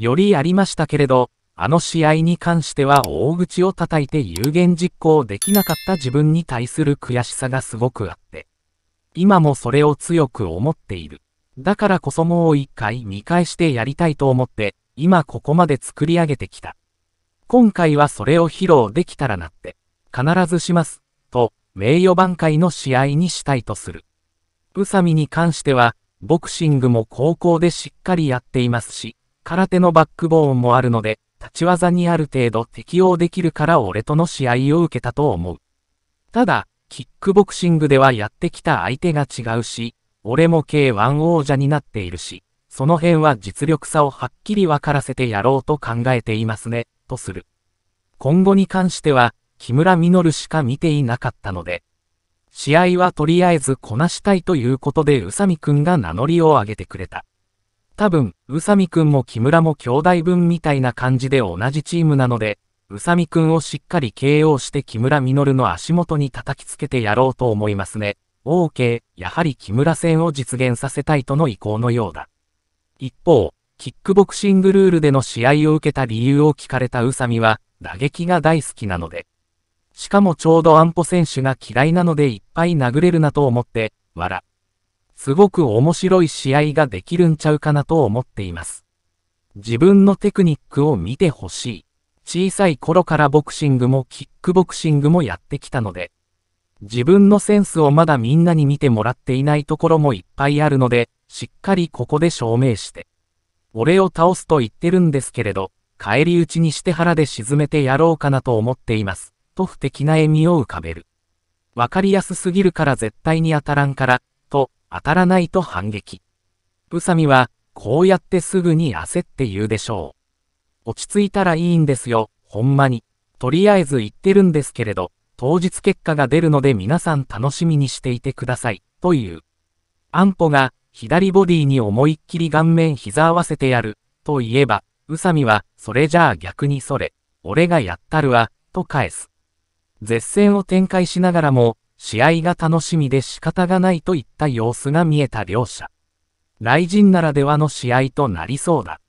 よりありましたけれど、あの試合に関しては大口を叩いて有言実行できなかった自分に対する悔しさがすごくあって、今もそれを強く思っている。だからこそもう一回見返してやりたいと思って、今ここまで作り上げてきた。今回はそれを披露できたらなって、必ずします、と、名誉挽回の試合にしたいとする。宇佐美に関しては、ボクシングも高校でしっかりやっていますし、空手のバックボーンもあるので、立ち技にある程度適応できるから俺との試合を受けたと思う。ただ、キックボクシングではやってきた相手が違うし、俺も K1 王者になっているし、その辺は実力差をはっきり分からせてやろうと考えていますね、とする。今後に関しては、木村実しか見ていなかったので、試合はとりあえずこなしたいということで宇佐美くんが名乗りを上げてくれた。多分、宇佐美くんも木村も兄弟分みたいな感じで同じチームなので、宇佐美くんをしっかり KO して木村実の足元に叩きつけてやろうと思いますね。OK、やはり木村戦を実現させたいとの意向のようだ。一方、キックボクシングルールでの試合を受けた理由を聞かれた宇佐美は、打撃が大好きなので。しかもちょうど安保選手が嫌いなのでいっぱい殴れるなと思って、笑。すごく面白い試合ができるんちゃうかなと思っています。自分のテクニックを見てほしい。小さい頃からボクシングもキックボクシングもやってきたので、自分のセンスをまだみんなに見てもらっていないところもいっぱいあるので、しっかりここで証明して。俺を倒すと言ってるんですけれど、返り討ちにして腹で沈めてやろうかなと思っています。と不敵な笑みを浮かべる。わかりやすすぎるから絶対に当たらんから、と、当たらないと反撃。宇佐美は、こうやってすぐに焦って言うでしょう。落ち着いたらいいんですよ、ほんまに。とりあえず言ってるんですけれど、当日結果が出るので皆さん楽しみにしていてください、という。安保が、左ボディに思いっきり顔面膝合わせてやる、と言えば、宇佐美は、それじゃあ逆にそれ、俺がやったるわ、と返す。絶戦を展開しながらも、試合が楽しみで仕方がないといった様子が見えた両者。雷神ならではの試合となりそうだ。